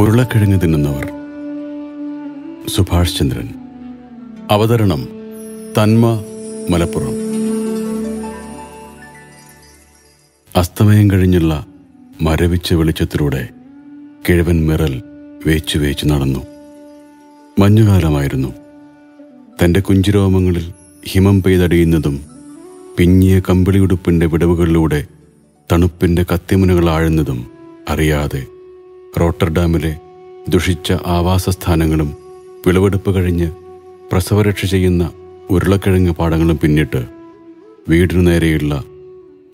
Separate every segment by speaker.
Speaker 1: ഉരുളക്കിഴങ്ങ് തിന്നുന്നവർ സുഭാഷ് ചന്ദ്രൻ അവതരണം തന്മ മലപ്പുറം അസ്തമയം കഴിഞ്ഞുള്ള മരവിച്ച വെളിച്ചത്തിലൂടെ കിഴവൻ മിറൽ വേച്ചു വേച്ചു നടന്നു മഞ്ഞുകാലമായിരുന്നു തൻ്റെ കുഞ്ചിരോമങ്ങളിൽ ഹിമം പെയ്തടിയുന്നതും പിഞ്ഞിയ കമ്പിളിയുടുപ്പിൻ്റെ വിടവുകളിലൂടെ തണുപ്പിൻ്റെ കത്തിമുനകൾ ആഴുന്നതും അറിയാതെ റോട്ടർഡാമിലെ ദുഷിച്ച ആവാസസ്ഥാനങ്ങളും വിളവെടുപ്പ് കഴിഞ്ഞ് പ്രസവരക്ഷ ചെയ്യുന്ന ഉരുളക്കിഴങ്ങ് പാടങ്ങളും പിന്നിട്ട് വീടിനു നേരെയുള്ള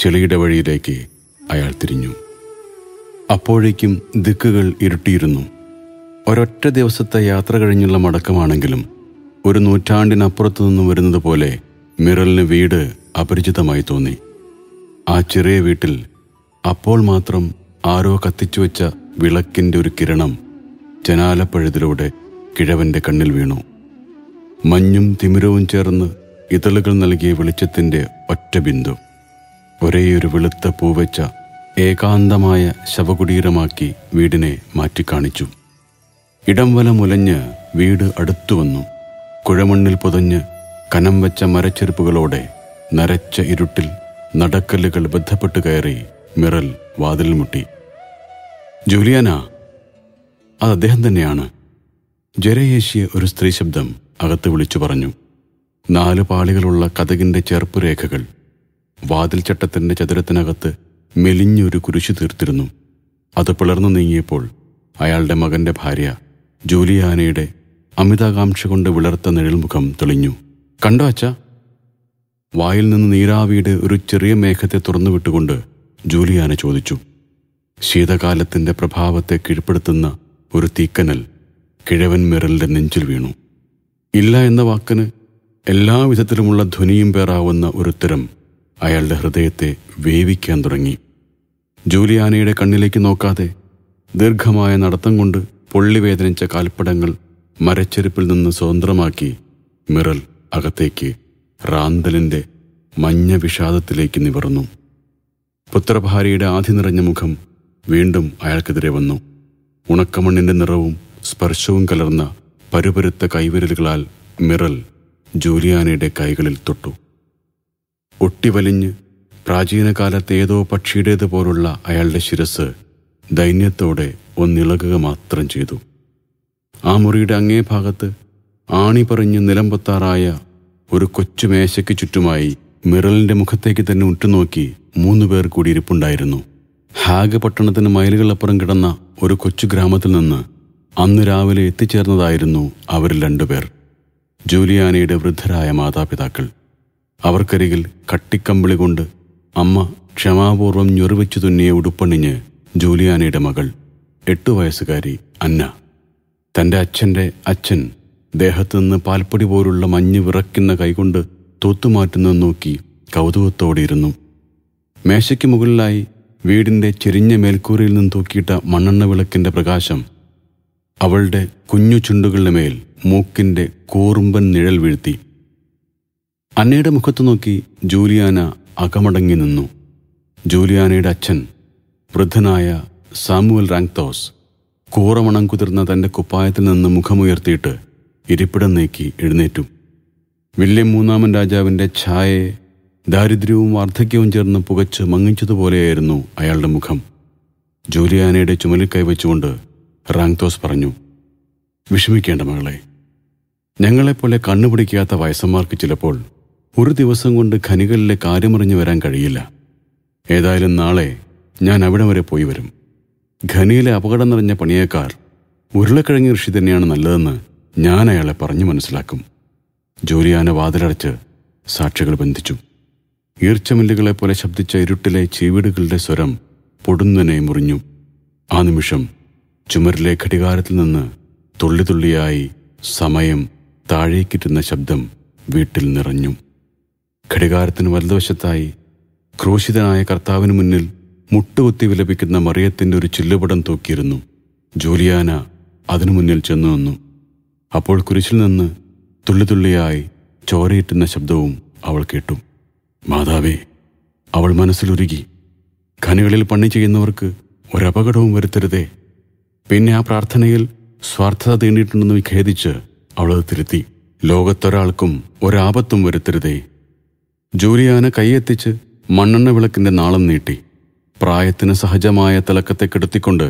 Speaker 1: ചെളിയുടെ വഴിയിലേക്ക് അയാൾ തിരിഞ്ഞു അപ്പോഴേക്കും ദിക്കുകൾ ഇരുട്ടിയിരുന്നു ഒരൊറ്റ ദിവസത്തെ യാത്ര കഴിഞ്ഞുള്ള മടക്കമാണെങ്കിലും ഒരു നൂറ്റാണ്ടിനപ്പുറത്തു നിന്നും വരുന്നത് പോലെ മിറലിന് വീട് അപരിചിതമായി തോന്നി ആ ചെറിയ വീട്ടിൽ അപ്പോൾ മാത്രം ആരോ കത്തിച്ചു വെച്ച വിളക്കിൻ്റെ ഒരു കിരണം ജനാലപ്പഴുതിലൂടെ കിഴവൻ്റെ കണ്ണിൽ വീണു മഞ്ഞും തിമിരവും ചേർന്ന് ഇതളുകൾ നൽകിയ വെളിച്ചത്തിൻ്റെ ഒറ്റ ബിന്ദു ഒരേയൊരു വെളുത്ത പൂവച്ച ഏകാന്തമായ ശവകുടീരമാക്കി വീടിനെ മാറ്റിക്കാണിച്ചു ഇടം വല മുലഞ്ഞ് വീട് അടുത്തു വന്നു കുഴമണ്ണിൽ പുതഞ്ഞ് കനം വെച്ച മരച്ചെരുപ്പുകളോടെ നരച്ച ഇരുട്ടിൽ നടക്കല്ലുകൾ ബന്ധപ്പെട്ട് കയറി മിറൽ വാതിൽ മുട്ടി ജൂലിയാന അത് അദ്ദേഹം തന്നെയാണ് ജരയേശിയ ഒരു സ്ത്രീ ശബ്ദം അകത്ത് വിളിച്ചു പറഞ്ഞു നാല് പാളികളുള്ള കഥകിൻ്റെ ചേർപ്പ് രേഖകൾ വാതിൽ ചട്ടത്തിൻ്റെ ചതുരത്തിനകത്ത് മെലിഞ്ഞൊരു കുരിശു തീർത്തിരുന്നു അത് പിളർന്നു നീങ്ങിയപ്പോൾ അയാളുടെ മകൻ്റെ ഭാര്യ ജൂലിയാനയുടെ അമിതാകാംക്ഷ കൊണ്ട് വിളർത്ത നിഴൽമുഖം തെളിഞ്ഞു കണ്ടോ അച്ഛ വായിൽ നിന്ന് നീരാവിയുടെ ഒരു ചെറിയ മേഘത്തെ തുറന്നുവിട്ടുകൊണ്ട് ജൂലിയാന ചോദിച്ചു ശീതകാലത്തിൻ്റെ പ്രഭാവത്തെ കീഴ്പ്പെടുത്തുന്ന ഒരു തീക്കനൽ കിഴവൻ മിറലിൻ്റെ നെഞ്ചിൽ വീണു ഇല്ല എന്ന വാക്കിന് എല്ലാ വിധത്തിലുമുള്ള ധ്വനിയും പേറാവുന്ന ഒരു ഉത്തരം അയാളുടെ ഹൃദയത്തെ വേവിക്കാൻ തുടങ്ങി ജൂലിയാനയുടെ കണ്ണിലേക്ക് നോക്കാതെ ദീർഘമായ നടത്തം കൊണ്ട് പൊള്ളിവേദനിച്ച കാൽപ്പടങ്ങൾ മരച്ചെരുപ്പിൽ നിന്ന് സ്വതന്ത്രമാക്കി മിറൽ അകത്തേക്ക് റാന്തലിൻ്റെ മഞ്ഞ വിഷാദത്തിലേക്ക് നിവർന്നു പുത്രഭാര്യയുടെ ആധി നിറഞ്ഞ മുഖം വീണ്ടും അയാൾക്കെതിരെ വന്നു ഉണക്കമണ്ണിൻ്റെ നിറവും സ്പർശവും കലർന്ന പരുപരുത്ത കൈവിരലുകളാൽ മിറൽ ജൂലിയാനയുടെ കൈകളിൽ തൊട്ടു ഒട്ടിവലിഞ്ഞ് പ്രാചീനകാലത്തെ ഏതോ പോലുള്ള അയാളുടെ ശിരസ് ദൈന്യത്തോടെ ഒന്നിളകുക മാത്രം ചെയ്തു ആ മുറിയുടെ അങ്ങേ ഭാഗത്ത് ആണി പറഞ്ഞ് നിലമ്പൊത്താറായ ഒരു കൊച്ചു മേശയ്ക്ക് ചുറ്റുമായി മിറലിൻ്റെ മുഖത്തേക്ക് തന്നെ ഉറ്റുനോക്കി മൂന്നുപേർ കൂടി ഇരിപ്പുണ്ടായിരുന്നു ഹാഗ് പട്ടണത്തിന് മൈലുകളപ്പുറം കിടന്ന ഒരു കൊച്ചു ഗ്രാമത്തിൽ നിന്ന് അന്ന് രാവിലെ എത്തിച്ചേർന്നതായിരുന്നു അവരിൽ രണ്ടുപേർ ജൂലിയാനയുടെ വൃദ്ധരായ മാതാപിതാക്കൾ അവർക്കരികിൽ കട്ടിക്കമ്പിളി കൊണ്ട് അമ്മ ക്ഷമാപൂർവം ഞൊറിവെച്ചു തുന്നിയ ഉടുപ്പണിഞ്ഞ് ജൂലിയാനയുടെ മകൾ എട്ടു വയസ്സുകാരി അന്ന തൻ്റെ അച്ഛൻ്റെ അച്ഛൻ ദേഹത്തു നിന്ന് പാൽപ്പൊടി പോലുള്ള മഞ്ഞ് വിറയ്ക്കുന്ന കൈകൊണ്ട് തൂത്തുമാറ്റുന്നത് നോക്കി ഇരുന്നു മേശയ്ക്ക് മുകളിലായി വീടിൻ്റെ ചെരിഞ്ഞ മേൽക്കൂരയിൽ നിന്ന് തൂക്കിയിട്ട മണ്ണെണ്ണ വിളക്കിൻ്റെ പ്രകാശം അവളുടെ കുഞ്ഞു ചുണ്ടുകളുടെ മേൽ മൂക്കിൻ്റെ കൂറുമ്പൻ നിഴൽ വീഴ്ത്തി അന്നയുടെ മുഖത്ത് നോക്കി ജൂലിയാന അകമടങ്ങി നിന്നു ജൂലിയാനയുടെ അച്ഛൻ വൃദ്ധനായ സാമുവൽ റാങ്തോസ് കൂറമണം കുതിർന്ന തൻ്റെ കുപ്പായത്തിൽ നിന്ന് മുഖമുയർത്തിയിട്ട് ഇരിപ്പിടം നീക്കി എഴുന്നേറ്റു വില്യം മൂന്നാമൻ രാജാവിൻ്റെ ഛായയെ ദാരിദ്ര്യവും വാർദ്ധക്യവും ചേർന്ന് പുകച്ച് മങ്ങിച്ചതുപോലെയായിരുന്നു അയാളുടെ മുഖം ജൂലിയാനയുടെ ചുമലിൽ കൈവച്ചുകൊണ്ട് റാങ്തോസ് പറഞ്ഞു വിഷമിക്കേണ്ട മകളെ ഞങ്ങളെപ്പോലെ കണ്ണുപിടിക്കാത്ത വയസ്സന്മാർക്ക് ചിലപ്പോൾ ഒരു ദിവസം കൊണ്ട് ഖനികളിലെ കാര്യമറിഞ്ഞു വരാൻ കഴിയില്ല ഏതായാലും നാളെ ഞാൻ അവിടെ വരെ പോയി വരും ഖനിയിലെ അപകടം നിറഞ്ഞ പണിയേക്കാർ ഉരുളക്കിഴങ്ങ് ഋഷി തന്നെയാണ് നല്ലതെന്ന് ഞാൻ അയാളെ പറഞ്ഞു മനസ്സിലാക്കും ജോലിയാന വാതിലടച്ച് സാക്ഷികൾ ബന്ധിച്ചു ഈർച്ചമല്ലുകളെ പോലെ ശബ്ദിച്ച ഇരുട്ടിലെ ചീവീടുകളുടെ സ്വരം പൊടുന്നനെ മുറിഞ്ഞു ആ നിമിഷം ചുമരിലെ ഘടികാരത്തിൽ നിന്ന് തുള്ളിതുള്ളിയായി സമയം താഴേക്കിറ്റുന്ന ശബ്ദം വീട്ടിൽ നിറഞ്ഞു ഘടികാരത്തിന് വലതുവശത്തായി ക്രൂശിതനായ കർത്താവിന് മുന്നിൽ മുട്ടുകുത്തി വിലപിക്കുന്ന മറിയത്തിൻ്റെ ഒരു ചില്ലുപടം തൂക്കിയിരുന്നു ജൂലിയാന അതിനു മുന്നിൽ ചെന്നു വന്നു അപ്പോൾ കുരിശിൽ നിന്ന് തുള്ളിതുള്ളിയായി ചോരയിട്ടുന്ന ശബ്ദവും അവൾ കേട്ടു മാതാവേ അവൾ മനസ്സിലൊരുകി ഖനികളിൽ പണി ചെയ്യുന്നവർക്ക് ഒരപകടവും വരുത്തരുതേ പിന്നെ ആ പ്രാർത്ഥനയിൽ സ്വാർത്ഥത തീണ്ടിയിട്ടുണ്ടെന്ന് വിഖേദിച്ച് അവളത് തിരുത്തി ലോകത്തൊരാൾക്കും ഒരാപത്തും വരുത്തരുതേ ജൂലിയാന കൈയെത്തിച്ച് മണ്ണെണ്ണ വിളക്കിന്റെ നാളം നീട്ടി പ്രായത്തിന് സഹജമായ തിളക്കത്തെ കെടുത്തിക്കൊണ്ട്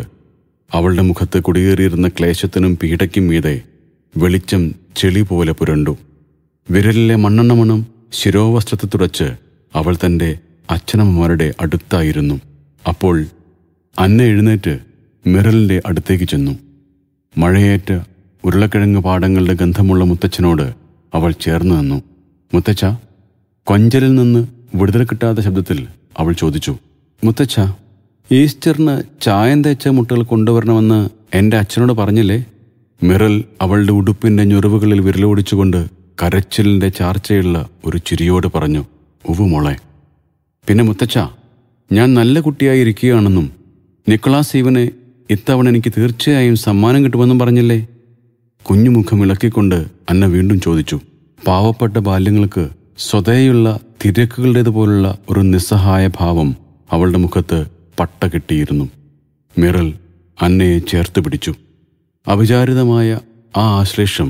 Speaker 1: അവളുടെ മുഖത്ത് കുടിയേറിയിരുന്ന ക്ലേശത്തിനും പീഠയ്ക്കും മീതെ വെളിച്ചം ചെളി പോലെ പുരണ്ടു വിരലിലെ മണ്ണെണ്ണ മണം ശിരോവസ്ത്രത്തെ തുടച്ച് അവൾ തൻ്റെ അച്ഛനമ്മമാരുടെ അടുത്തായിരുന്നു അപ്പോൾ അന്ന എഴുന്നേറ്റ് മിറലിൻ്റെ അടുത്തേക്ക് ചെന്നു മഴയേറ്റ് ഉരുളക്കിഴങ്ങ് പാടങ്ങളുടെ ഗന്ധമുള്ള മുത്തച്ഛനോട് അവൾ ചേർന്ന് നിന്നു മുത്തച്ഛ കൊഞ്ചലിൽ നിന്ന് വിടുതൽ കിട്ടാത്ത ശബ്ദത്തിൽ അവൾ ചോദിച്ചു മുത്തച്ഛ ഈസ്റ്ററിന് ചായം തേച്ച മുട്ടകൾ കൊണ്ടുവരണമെന്ന് എൻ്റെ അച്ഛനോട് പറഞ്ഞില്ലേ മിറൽ അവളുടെ ഉടുപ്പിൻ്റെ ഞൊറിവുകളിൽ വിരലോടിച്ചുകൊണ്ട് കരച്ചിലിൻ്റെ ചാർച്ചയുള്ള ഒരു ചിരിയോട് പറഞ്ഞു ഉവ് മോളെ പിന്നെ മുത്തച്ഛ ഞാൻ നല്ല കുട്ടിയായി ഇരിക്കുകയാണെന്നും നിക്കളാസ് ഇവനെ ഇത്തവണ എനിക്ക് തീർച്ചയായും സമ്മാനം കിട്ടുമെന്നും പറഞ്ഞില്ലേ കുഞ്ഞുമുഖം ഇളക്കിക്കൊണ്ട് അന്ന വീണ്ടും ചോദിച്ചു പാവപ്പെട്ട ബാല്യങ്ങൾക്ക് സ്വതയുള്ള തിരക്കുകളുടേതുപോലുള്ള ഒരു നിസ്സഹായ ഭാവം അവളുടെ മുഖത്ത് പട്ട കിട്ടിയിരുന്നു മിറൽ അന്നയെ ചേർത്ത് പിടിച്ചു അവിചാരിതമായ ആ ആശ്ലേഷം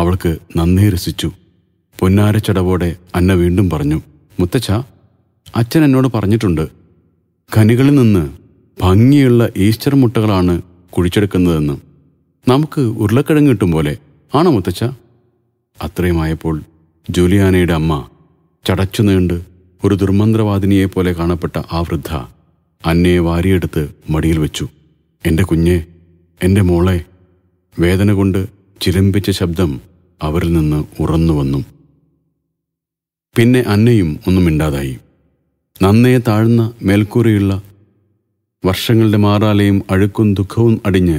Speaker 1: അവൾക്ക് നന്നേ രസിച്ചു പൊന്നാരച്ചടവോടെ അന്ന വീണ്ടും പറഞ്ഞു മുത്തച്ഛ അച്ഛൻ എന്നോട് പറഞ്ഞിട്ടുണ്ട് ഖനികളിൽ നിന്ന് ഭംഗിയുള്ള ഈസ്റ്റർ മുട്ടകളാണ് കുഴിച്ചെടുക്കുന്നതെന്ന് നമുക്ക് ഉരുളക്കിഴങ്ങ് കിട്ടും പോലെ ആണോ മുത്തച്ഛ അത്രയുമായപ്പോൾ ജൂലിയാനയുടെ അമ്മ ചടച്ചു നീണ്ട് ഒരു ദുർമന്ത്രവാദിനിയെ പോലെ കാണപ്പെട്ട ആ വൃദ്ധ അന്നയെ വാരിയെടുത്ത് മടിയിൽ വെച്ചു എൻ്റെ കുഞ്ഞെ എൻ്റെ മോളെ വേദന കൊണ്ട് ചിലമ്പിച്ച ശബ്ദം അവരിൽ നിന്ന് വന്നു പിന്നെ അന്നയും ഒന്നും മിണ്ടാതായി നന്നേ താഴ്ന്ന മേൽക്കൂരയുള്ള വർഷങ്ങളുടെ മാറാലയും അഴുക്കും ദുഃഖവും അടിഞ്ഞ്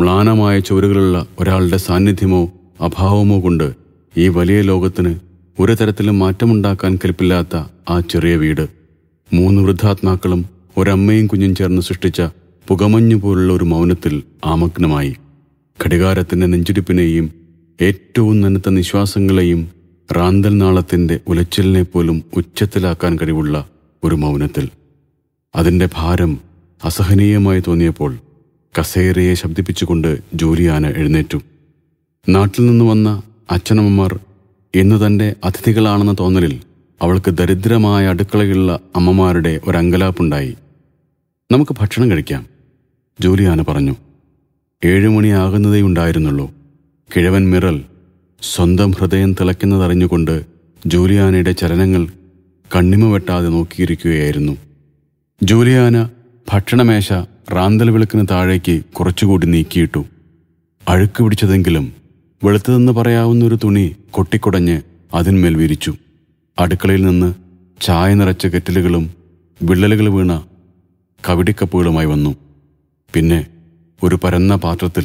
Speaker 1: മ്ലാനമായ ചുവരുകളുള്ള ഒരാളുടെ സാന്നിധ്യമോ അഭാവമോ കൊണ്ട് ഈ വലിയ ലോകത്തിന് ഒരു തരത്തിലും മാറ്റമുണ്ടാക്കാൻ കൽപ്പില്ലാത്ത ആ ചെറിയ വീട് മൂന്ന് വൃദ്ധാത്മാക്കളും ഒരമ്മയും കുഞ്ഞും ചേർന്ന് സൃഷ്ടിച്ച പുകമഞ്ഞു പോലുള്ള ഒരു മൗനത്തിൽ ആമഗ്നമായി ഘടികാരത്തിൻ്റെ നെഞ്ചിടിപ്പിനെയും ഏറ്റവും നനത്ത നിശ്വാസങ്ങളെയും റാന്തൽ നാളത്തിൻ്റെ ഉലച്ചിലിനെ പോലും ഉച്ചത്തിലാക്കാൻ കഴിവുള്ള ഒരു മൗനത്തിൽ അതിൻ്റെ ഭാരം അസഹനീയമായി തോന്നിയപ്പോൾ കസേരയെ ശബ്ദിപ്പിച്ചുകൊണ്ട് ജോലിയാന എഴുന്നേറ്റു നാട്ടിൽ നിന്ന് വന്ന അച്ഛനമ്മമാർ ഇന്ന് തൻ്റെ അതിഥികളാണെന്ന തോന്നലിൽ അവൾക്ക് ദരിദ്രമായ അടുക്കളയുള്ള അമ്മമാരുടെ ഒരങ്കലാപ്പുണ്ടായി നമുക്ക് ഭക്ഷണം കഴിക്കാം ജോലിയാന പറഞ്ഞു ഏഴുമണിയാകുന്നതേ ഉണ്ടായിരുന്നുള്ളൂ കിഴവൻ മിറൽ സ്വന്തം ഹൃദയം തിളയ്ക്കുന്നതറിഞ്ഞുകൊണ്ട് ജൂലിയാനയുടെ ചലനങ്ങൾ കണ്ണിമ വെട്ടാതെ നോക്കിയിരിക്കുകയായിരുന്നു ജൂലിയാന ഭക്ഷണമേശ റാന്തൽ വിളക്കിന് താഴേക്ക് കുറച്ചുകൂടി നീക്കിയിട്ടു അഴുക്ക് പിടിച്ചതെങ്കിലും വെളുത്തതെന്ന് പറയാവുന്ന ഒരു തുണി കൊട്ടിക്കുടഞ്ഞ് അതിന്മേൽ വിരിച്ചു അടുക്കളയിൽ നിന്ന് ചായ നിറച്ച കെറ്റിലുകളും വിള്ളലുകൾ വീണ കവിടിക്കപ്പുകളുമായി വന്നു പിന്നെ ഒരു പരന്ന പാത്രത്തിൽ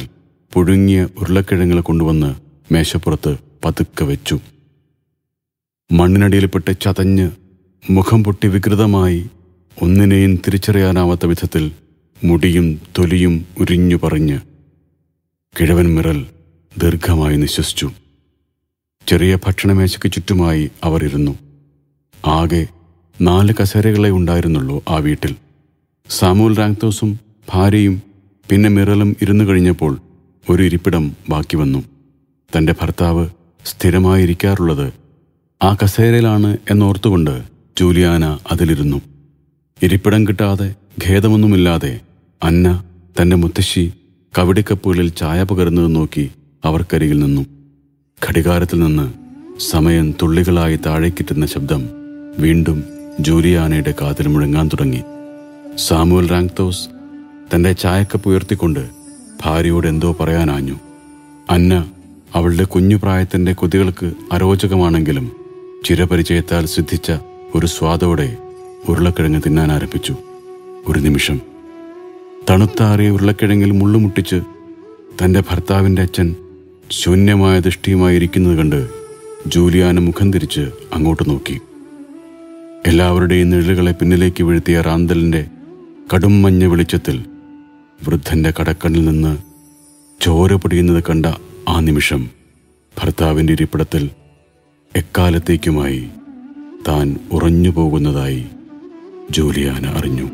Speaker 1: പുഴുങ്ങിയ ഉരുളക്കിഴങ്ങൾ കൊണ്ടുവന്ന് മേശപ്പുറത്ത് പതുക്കെ വെച്ചു മണ്ണിനടിയിൽപ്പെട്ട് ചതഞ്ഞ് മുഖം പൊട്ടി വികൃതമായി ഒന്നിനെയും തിരിച്ചറിയാനാവാത്ത വിധത്തിൽ മുടിയും തൊലിയും ഉരിഞ്ഞു പറഞ്ഞ് കിഴവൻ മിറൽ ദീർഘമായി നിശ്വസിച്ചു ചെറിയ ഭക്ഷണമേശയ്ക്ക് ചുറ്റുമായി അവർ ഇരുന്നു ആകെ നാല് കസേരകളെ ഉണ്ടായിരുന്നുള്ളൂ ആ വീട്ടിൽ സാമൂൽ റാങ്തോസും ഭാര്യയും പിന്നെ മിറലും ഇരുന്നു കഴിഞ്ഞപ്പോൾ ഒരു ഇരിപ്പിടം ബാക്കി വന്നു തൻ്റെ ഭർത്താവ് സ്ഥിരമായിരിക്കാറുള്ളത് ആ കസേരയിലാണ് എന്നോർത്തുകൊണ്ട് ജൂലിയാന അതിലിരുന്നു ഇരിപ്പിടം കിട്ടാതെ ഖേദമൊന്നുമില്ലാതെ അന്ന തൻ്റെ മുത്തശ്ശി കവിടിക്കപ്പുകളിൽ ചായ പകരുന്നത് നോക്കി അവർക്കരികിൽ നിന്നു ഘടികാരത്തിൽ നിന്ന് സമയം തുള്ളികളായി താഴേക്കിട്ടുന്ന ശബ്ദം വീണ്ടും ജൂലിയാനയുടെ കാതിൽ മുഴങ്ങാൻ തുടങ്ങി സാമുവൽ റാങ്തോസ് തൻ്റെ ചായക്കപ്പ് ഉയർത്തിക്കൊണ്ട് ഭാര്യയോട് എന്തോ പറയാനാഞ്ഞു അന്ന അവളുടെ കുഞ്ഞുപ്രായത്തിൻ്റെ കൊതികൾക്ക് അരോചകമാണെങ്കിലും ചിരപരിചയത്താൽ സിദ്ധിച്ച ഒരു സ്വാദോടെ ഉരുളക്കിഴങ്ങ് തിന്നാൻ ആരംഭിച്ചു ഒരു നിമിഷം തണുത്താറിയ ഉരുളക്കിഴങ്ങിൽ മുള്ളുമുട്ടിച്ച് തൻ്റെ ഭർത്താവിൻ്റെ അച്ഛൻ ശൂന്യമായ ദൃഷ്ടിയുമായി ഇരിക്കുന്നത് കണ്ട് ജൂലിയാന മുഖം തിരിച്ച് അങ്ങോട്ട് നോക്കി എല്ലാവരുടെയും നിഴലുകളെ പിന്നിലേക്ക് വീഴ്ത്തിയ റാന്തലിൻ്റെ കടും മഞ്ഞ വെളിച്ചത്തിൽ വൃദ്ധൻ്റെ കടക്കണിൽ നിന്ന് ചോര പൊടിയുന്നത് കണ്ട ആ നിമിഷം ഭർത്താവിൻ്റെ ഇരിപ്പിടത്തിൽ എക്കാലത്തേക്കുമായി താൻ ഉറഞ്ഞു പോകുന്നതായി ജൂലിയാന അറിഞ്ഞു